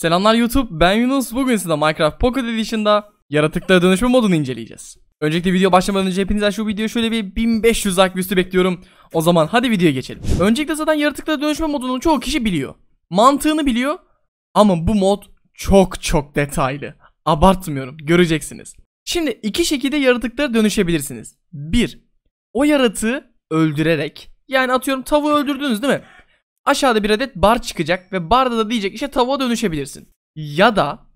Selamlar YouTube, ben Yunus. Bugün size Minecraft Pocket Edition'da yaratıklara dönüşme modunu inceleyeceğiz. Öncelikle video başlamadan önce hepinizden şu videoya şöyle bir 1500 like üstü bekliyorum. O zaman hadi videoya geçelim. Öncelikle zaten yaratıklara dönüşme modunu çoğu kişi biliyor. Mantığını biliyor ama bu mod çok çok detaylı. Abartmıyorum, göreceksiniz. Şimdi iki şekilde yaratıklara dönüşebilirsiniz. Bir, O yaratığı öldürerek yani atıyorum tavuğu öldürdünüz değil mi? Aşağıda bir adet bar çıkacak ve barda da diyecek işte tavuğa dönüşebilirsin. Ya da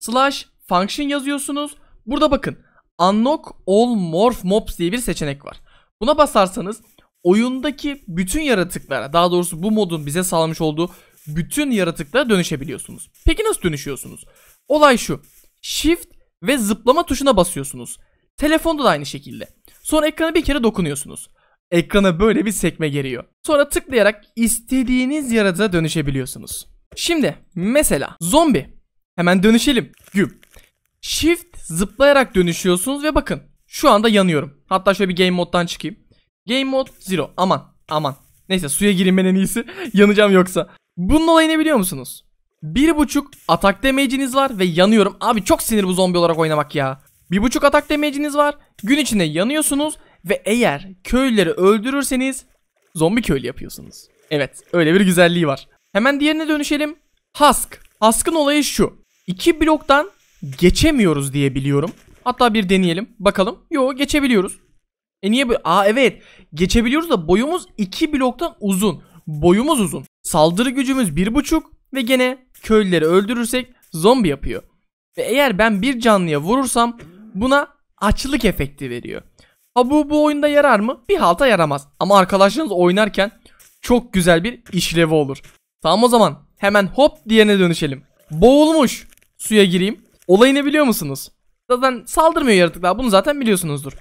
slash function yazıyorsunuz. Burada bakın unlock all morph mobs diye bir seçenek var. Buna basarsanız oyundaki bütün yaratıklara daha doğrusu bu modun bize sağlamış olduğu bütün yaratıklara dönüşebiliyorsunuz. Peki nasıl dönüşüyorsunuz? Olay şu. Shift ve zıplama tuşuna basıyorsunuz. Telefonda da aynı şekilde. Sonra ekrana bir kere dokunuyorsunuz ekrana böyle bir sekme geliyor. Sonra tıklayarak istediğiniz yaratığa dönüşebiliyorsunuz. Şimdi mesela zombi. Hemen dönüşelim. Güm. Shift zıplayarak dönüşüyorsunuz ve bakın şu anda yanıyorum. Hatta şöyle bir game moddan çıkayım. Game mod 0. Aman aman. Neyse suya girin ben en iyisi. Yanacağım yoksa. Bunun olayı ne biliyor musunuz? Bir buçuk atak damage'iniz var ve yanıyorum. Abi çok sinir bu zombi olarak oynamak ya. Bir buçuk atak damage'iniz var. Gün içinde yanıyorsunuz ve eğer köylüleri öldürürseniz zombi köylü yapıyorsunuz. Evet öyle bir güzelliği var. Hemen diğerine dönüşelim. Husk. Hask'ın olayı şu. İki bloktan geçemiyoruz diye biliyorum. Hatta bir deneyelim. Bakalım. Yo geçebiliyoruz. E niye bu? Aa evet. Geçebiliyoruz da boyumuz iki bloktan uzun. Boyumuz uzun. Saldırı gücümüz bir buçuk ve gene köylüleri öldürürsek zombi yapıyor. Ve eğer ben bir canlıya vurursam buna açlık efekti veriyor. Ha bu bu oyunda yarar mı? Bir halta yaramaz. Ama arkadaşlarınız oynarken çok güzel bir işlevi olur. Tamam o zaman hemen hop diyene dönüşelim. Boğulmuş. Suya gireyim. Olayı ne biliyor musunuz? Zaten saldırmıyor yaratıklar. Bunu zaten biliyorsunuzdur.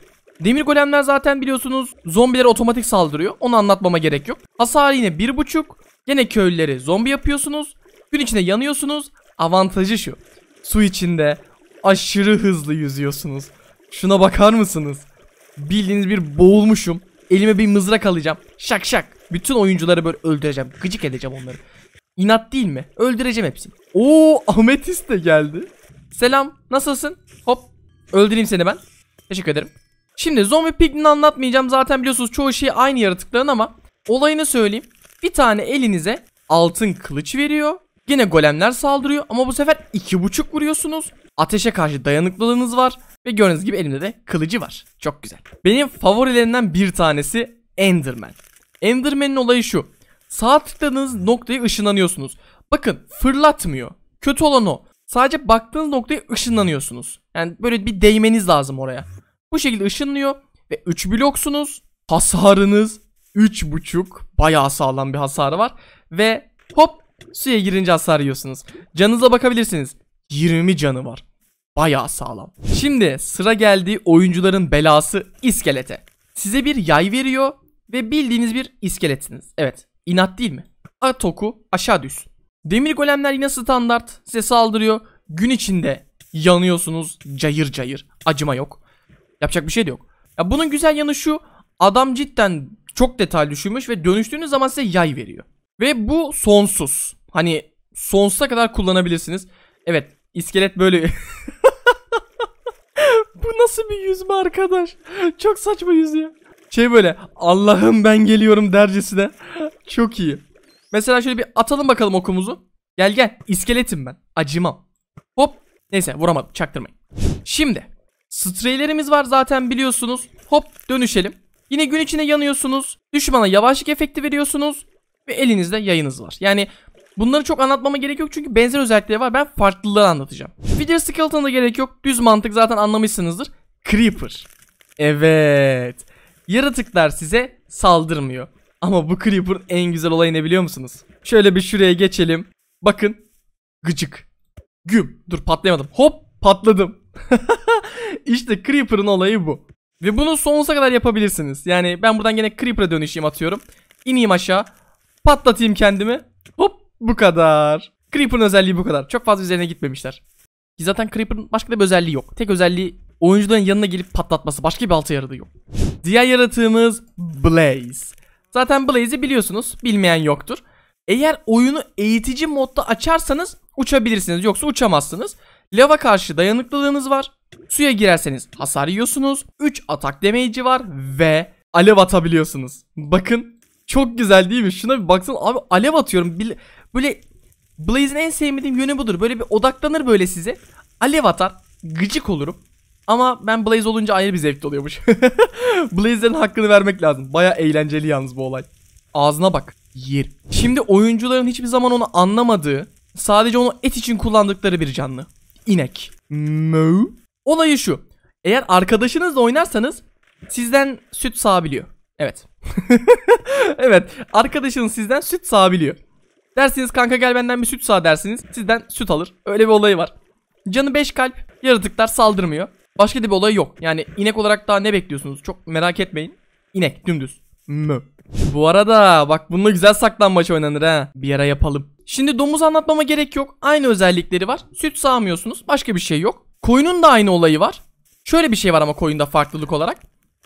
Demir golemler zaten biliyorsunuz Zombiler otomatik saldırıyor. Onu anlatmama gerek yok. Hasar yine 1.5. Yine köylüleri zombi yapıyorsunuz. Gün içinde yanıyorsunuz. Avantajı şu. Su içinde aşırı hızlı yüzüyorsunuz. Şuna bakar mısınız? Bildiğiniz bir boğulmuşum. Elime bir mızrak alacağım. Şak şak. Bütün oyuncuları böyle öldüreceğim. Gıcık edeceğim onları. İnat değil mi? Öldüreceğim hepsini. Oo Ametist de geldi. Selam. Nasılsın? Hop. Öldüreyim seni ben. Teşekkür ederim. Şimdi zombi pignini anlatmayacağım. Zaten biliyorsunuz çoğu şey aynı yaratıkların ama olayını söyleyeyim. Bir tane elinize altın kılıç veriyor. Yine golemler saldırıyor ama bu sefer iki buçuk vuruyorsunuz ateşe karşı dayanıklılığınız var ve gördüğünüz gibi elimde de kılıcı var. Çok güzel. Benim favorilerimden bir tanesi Enderman. Enderman'in olayı şu. Sağ tıkladığınız noktaya ışınlanıyorsunuz. Bakın fırlatmıyor. Kötü olan o. Sadece baktığınız noktaya ışınlanıyorsunuz. Yani böyle bir değmeniz lazım oraya. Bu şekilde ışınlıyor ve 3 bloksunuz. Hasarınız 3.5 bayağı sağlam bir hasarı var. Ve hop suya girince hasar yiyorsunuz. Canınıza bakabilirsiniz. 20 canı var. Baya sağlam. Şimdi sıra geldi oyuncuların belası iskelete. Size bir yay veriyor ve bildiğiniz bir iskeletsiniz. Evet inat değil mi? At toku aşağı düz. Demir golemler yine standart size saldırıyor. Gün içinde yanıyorsunuz cayır cayır. Acıma yok. Yapacak bir şey de yok. Ya bunun güzel yanı şu adam cidden çok detay düşünmüş ve dönüştüğünüz zaman size yay veriyor. Ve bu sonsuz. Hani sonsuza kadar kullanabilirsiniz. Evet İskelet böyle. Bu nasıl bir yüzme arkadaş? Çok saçma yüzüyor. Şey böyle Allah'ım ben geliyorum dercesine. Çok iyi. Mesela şöyle bir atalım bakalım okumuzu. Gel gel. İskeletim ben. Acımam. Hop. Neyse vuramadım. Çaktırmayın. Şimdi. Streylerimiz var zaten biliyorsunuz. Hop dönüşelim. Yine gün içine yanıyorsunuz. Düşmana yavaşlık efekti veriyorsunuz. Ve elinizde yayınız var. Yani Bunları çok anlatmama gerek yok çünkü benzer özellikleri var. Ben farklılığı anlatacağım. Fidget Skeleton'a gerek yok. Düz mantık zaten anlamışsınızdır. Creeper. Evet. Yaratıklar size saldırmıyor. Ama bu Creeper'ın en güzel olayı ne biliyor musunuz? Şöyle bir şuraya geçelim. Bakın. Gıcık. Güm. Dur patlayamadım. Hop patladım. İşte Creeper'ın olayı bu. Ve bunu sonsuza kadar yapabilirsiniz. Yani ben buradan gene Creeper'a dönüşeyim atıyorum. İneyim aşağı. Patlatayım kendimi. Hop bu kadar. Creeper'ın özelliği bu kadar. Çok fazla üzerine gitmemişler. zaten Creeper'ın başka da bir özelliği yok. Tek özelliği oyuncuların yanına gelip patlatması. Başka bir altı yaradığı yok. Diğer yaratığımız Blaze. Zaten Blaze'i biliyorsunuz. Bilmeyen yoktur. Eğer oyunu eğitici modda açarsanız uçabilirsiniz. Yoksa uçamazsınız. Lava karşı dayanıklılığınız var. Suya girerseniz hasar yiyorsunuz. 3 atak damage'i var ve alev atabiliyorsunuz. Bakın çok güzel değil mi? Şuna bir baksana abi alev atıyorum. Bil Böyle Blaze'in en sevmediğim yönü budur. Böyle bir odaklanır böyle size. Alev atar. Gıcık olurum. Ama ben Blaze olunca ayrı bir zevkli oluyormuş. Blaze'lerin hakkını vermek lazım. Baya eğlenceli yalnız bu olay. Ağzına bak. yir. Şimdi oyuncuların hiçbir zaman onu anlamadığı, sadece onu et için kullandıkları bir canlı. İnek. Mö. Olayı şu. Eğer arkadaşınızla oynarsanız sizden süt sağabiliyor. Evet. evet. Arkadaşınız sizden süt sağabiliyor. Dersiniz kanka gel benden bir süt sağ dersiniz. Sizden süt alır. Öyle bir olayı var. Canı 5 kalp yaratıklar saldırmıyor. Başka da bir olay yok. Yani inek olarak daha ne bekliyorsunuz? Çok merak etmeyin. İnek dümdüz. Mö. Bu arada bak bununla güzel saklanmaç oynanır ha. Bir ara yapalım. Şimdi domuz anlatmama gerek yok. Aynı özellikleri var. Süt sağmıyorsunuz. Başka bir şey yok. Koyunun da aynı olayı var. Şöyle bir şey var ama koyunda farklılık olarak.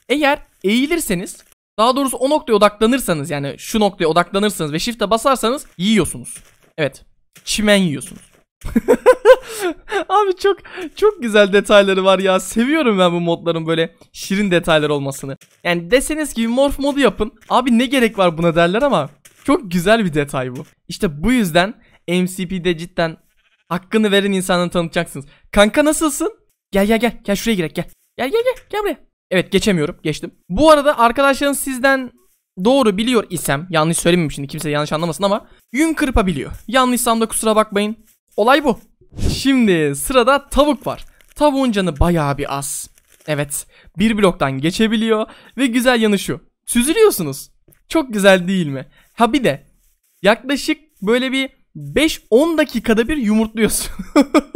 Eğer eğilirseniz daha doğrusu o noktaya odaklanırsanız yani şu noktaya odaklanırsanız ve shift'e basarsanız yiyorsunuz. Evet. Çimen yiyorsunuz. Abi çok çok güzel detayları var ya. Seviyorum ben bu modların böyle şirin detaylar olmasını. Yani deseniz ki morph modu yapın. Abi ne gerek var buna derler ama çok güzel bir detay bu. İşte bu yüzden MCP'de cidden hakkını veren insanını tanıtacaksınız. Kanka nasılsın? Gel gel gel. Gel şuraya girek gel. Gel gel gel. Gel buraya. Evet geçemiyorum. Geçtim. Bu arada arkadaşların sizden doğru biliyor isem yanlış söylemeyeyim şimdi kimse yanlış anlamasın ama yün kırpabiliyor. Yanlışsam da kusura bakmayın. Olay bu. Şimdi sırada tavuk var. Tavuğun canı bayağı bir az. Evet bir bloktan geçebiliyor ve güzel yanı şu. Süzülüyorsunuz. Çok güzel değil mi? Ha bir de yaklaşık böyle bir 5-10 dakikada bir yumurtluyorsunuz.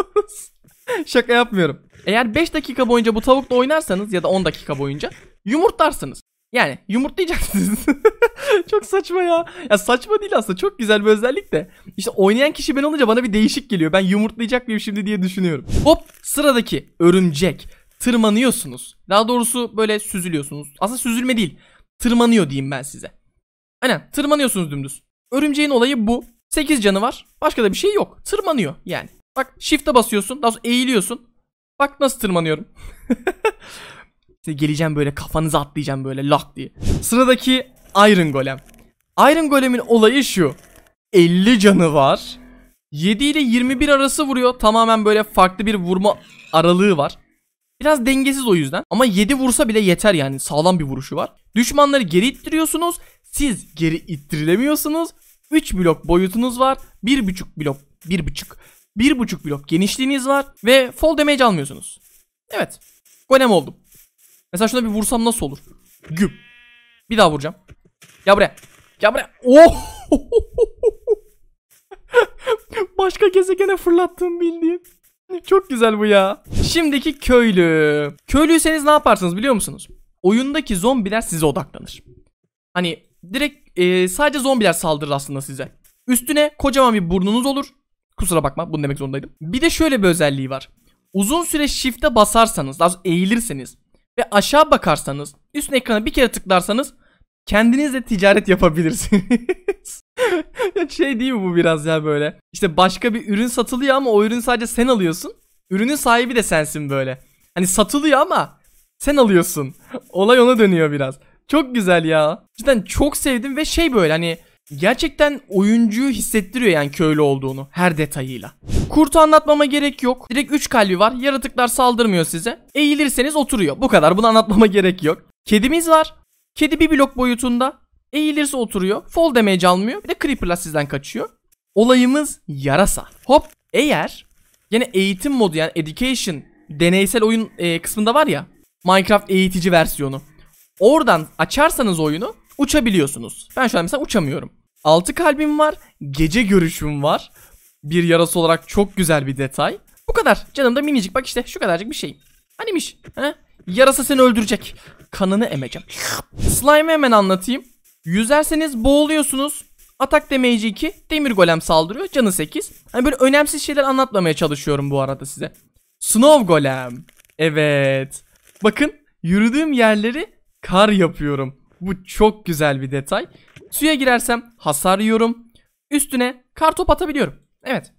Şaka yapmıyorum. Eğer 5 dakika boyunca bu tavukla oynarsanız ya da 10 dakika boyunca yumurtlarsınız. Yani yumurtlayacaksınız. çok saçma ya. Ya saçma değil aslında. Çok güzel bir özellik de. İşte oynayan kişi ben olunca bana bir değişik geliyor. Ben yumurtlayacak mıyım şimdi diye düşünüyorum. Hop sıradaki örümcek. Tırmanıyorsunuz. Daha doğrusu böyle süzülüyorsunuz. Aslında süzülme değil. Tırmanıyor diyeyim ben size. Aynen tırmanıyorsunuz dümdüz. Örümceğin olayı bu. 8 canı var. Başka da bir şey yok. Tırmanıyor yani. Bak shift'e basıyorsun. Daha sonra eğiliyorsun. Bak nasıl tırmanıyorum. işte geleceğim böyle kafanızı atlayacağım böyle lak diye. Sıradaki Iron Golem. Iron Golem'in olayı şu. 50 canı var. 7 ile 21 arası vuruyor. Tamamen böyle farklı bir vurma aralığı var. Biraz dengesiz o yüzden. Ama 7 vursa bile yeter yani. Sağlam bir vuruşu var. Düşmanları geri ittiriyorsunuz. Siz geri ittirilemiyorsunuz. 3 blok boyutunuz var. 1,5 blok 1,5 1.5 blok genişliğiniz var ve fall damage almıyorsunuz. Evet. Golem oldum. Mesela şuna bir vursam nasıl olur? Güp. Bir daha vuracağım. Gel buraya. Gel buraya. Oh! Başka gezegene fırlattığım bildiğim. Çok güzel bu ya. Şimdiki köylü. Köylüyseniz ne yaparsınız biliyor musunuz? Oyundaki zombiler size odaklanır. Hani direkt e, sadece zombiler saldırır aslında size. Üstüne kocaman bir burnunuz olur. Kusura bakma bunu demek zorundaydım. Bir de şöyle bir özelliği var. Uzun süre shift'e basarsanız, daha eğilirseniz ve aşağı bakarsanız, üst ekrana bir kere tıklarsanız kendinizle ticaret yapabilirsiniz. şey değil mi bu biraz ya böyle? İşte başka bir ürün satılıyor ama o ürün sadece sen alıyorsun. Ürünün sahibi de sensin böyle. Hani satılıyor ama sen alıyorsun. Olay ona dönüyor biraz. Çok güzel ya. Cidden çok sevdim ve şey böyle hani gerçekten oyuncuyu hissettiriyor yani köylü olduğunu her detayıyla. Kurtu anlatmama gerek yok. Direkt 3 kalbi var. Yaratıklar saldırmıyor size. Eğilirseniz oturuyor. Bu kadar. Bunu anlatmama gerek yok. Kedimiz var. Kedi bir blok boyutunda. Eğilirse oturuyor. Fall damage almıyor. Bir de creeper'lar sizden kaçıyor. Olayımız yarasa. Hop eğer yine eğitim modu yani education deneysel oyun e, kısmında var ya Minecraft eğitici versiyonu. Oradan açarsanız oyunu uçabiliyorsunuz. Ben şu an mesela uçamıyorum. 6 kalbim var, gece görüşüm var. Bir yarası olarak çok güzel bir detay. Bu kadar. Canım da minicik bak işte şu kadarcık bir şey. Hanimiş? He? Yarasa seni öldürecek. Kanını emeceğim. Slime'ı hemen anlatayım. Yüzerseniz boğuluyorsunuz. Atak damage 2, demir golem saldırıyor, canı 8. Hani böyle önemsiz şeyler anlatmamaya çalışıyorum bu arada size. Snow golem. Evet. Bakın yürüdüğüm yerleri kar yapıyorum. Bu çok güzel bir detay. Suya girersem hasar yiyorum. Üstüne kartop atabiliyorum. Evet.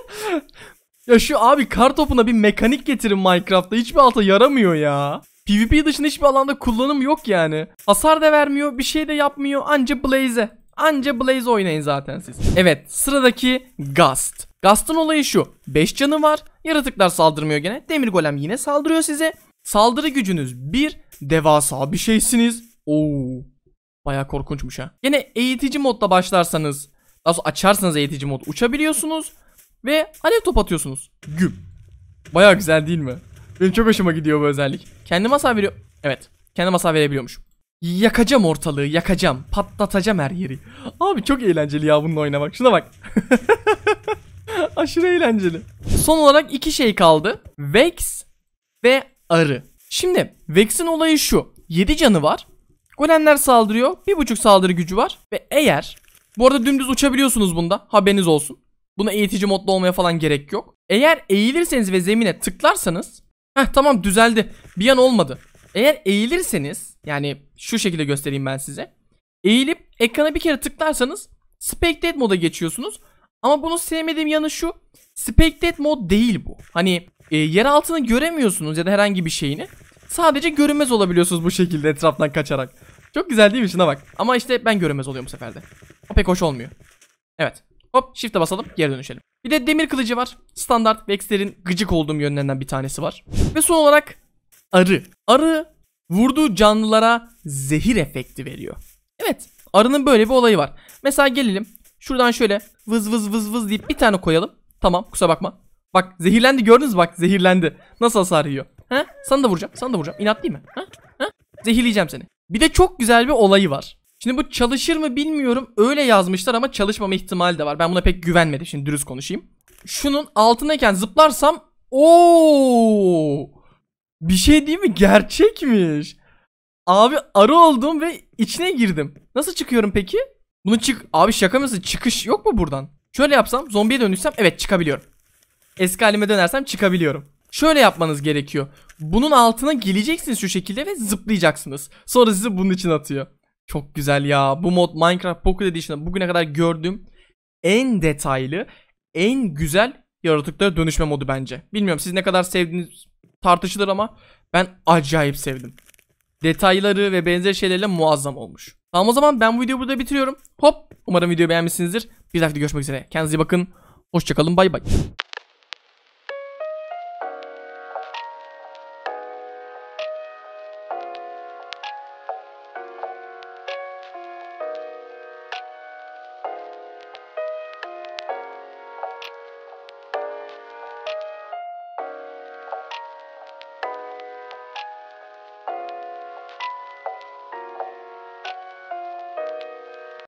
ya şu abi kartopuna bir mekanik getirin Minecraft'ta. Hiçbir alta yaramıyor ya. PvP dışında hiçbir alanda kullanım yok yani. Hasar da vermiyor, bir şey de yapmıyor. Anca Blaze'e. Anca Blaze oynayın zaten siz. Evet sıradaki Gast. Gast'ın olayı şu. 5 canı var. Yaratıklar saldırmıyor gene. Demir golem yine saldırıyor size. Saldırı gücünüz 1. Devasa bir şeysiniz. Oo. Baya korkunçmuş ha. Yine eğitici modda başlarsanız. Daha sonra açarsanız eğitici mod uçabiliyorsunuz. Ve alev top atıyorsunuz. Güm. Baya güzel değil mi? Benim çok hoşuma gidiyor bu özellik. Kendime hasar veriyor. Evet. Kendime hasar verebiliyormuş. Yakacağım ortalığı yakacağım. Patlatacağım her yeri. Abi çok eğlenceli ya bununla oynamak. Şuna bak. Aşırı eğlenceli. Son olarak iki şey kaldı. Vex ve arı. Şimdi Vex'in olayı şu. 7 canı var Golemler saldırıyor. Bir buçuk saldırı gücü var. Ve eğer... Bu arada dümdüz uçabiliyorsunuz bunda. Haberiniz olsun. Buna eğitici modda olmaya falan gerek yok. Eğer eğilirseniz ve zemine tıklarsanız... Heh tamam düzeldi. Bir an olmadı. Eğer eğilirseniz... Yani şu şekilde göstereyim ben size. Eğilip ekrana bir kere tıklarsanız... Spectate moda geçiyorsunuz. Ama bunu sevmediğim yanı şu. Spectate mod değil bu. Hani e, yer altını göremiyorsunuz ya da herhangi bir şeyini. Sadece görünmez olabiliyorsunuz bu şekilde etraftan kaçarak. Çok güzel değil mi? Şuna bak. Ama işte ben görünmez oluyorum bu seferde. O pek hoş olmuyor. Evet. Hop shift'e basalım geri dönüşelim. Bir de demir kılıcı var. Standart Vex'lerin gıcık olduğum yönlerinden bir tanesi var. Ve son olarak arı. Arı vurduğu canlılara zehir efekti veriyor. Evet arının böyle bir olayı var. Mesela gelelim şuradan şöyle vız vız vız vız deyip bir tane koyalım. Tamam kusura bakma. Bak zehirlendi gördünüz mü? bak zehirlendi. Nasıl hasar yiyor. Ha? Sana da vuracağım. Sana da vuracağım. İnat değil mi? Ha? Ha? Zehirleyeceğim seni. Bir de çok güzel bir olayı var. Şimdi bu çalışır mı bilmiyorum. Öyle yazmışlar ama çalışmama ihtimali de var. Ben buna pek güvenmedim. Şimdi dürüst konuşayım. Şunun altındayken zıplarsam ooo bir şey değil mi? Gerçekmiş. Abi arı oldum ve içine girdim. Nasıl çıkıyorum peki? Bunu çık... Abi şaka mısın? Çıkış yok mu buradan? Şöyle yapsam zombiye dönüşsem evet çıkabiliyorum. Eski halime dönersem çıkabiliyorum. Şöyle yapmanız gerekiyor. Bunun altına geleceksiniz şu şekilde ve zıplayacaksınız. Sonra sizi bunun için atıyor. Çok güzel ya. Bu mod Minecraft Pocket Edition'da bugüne kadar gördüğüm en detaylı, en güzel yaratıklara dönüşme modu bence. Bilmiyorum siz ne kadar sevdiğiniz tartışılır ama ben acayip sevdim. Detayları ve benzer şeylerle muazzam olmuş. Tamam o zaman ben bu videoyu burada bitiriyorum. Hop umarım videoyu beğenmişsinizdir. Bir dahaki görüşmek üzere. Kendinize iyi bakın. Hoşçakalın bay bay.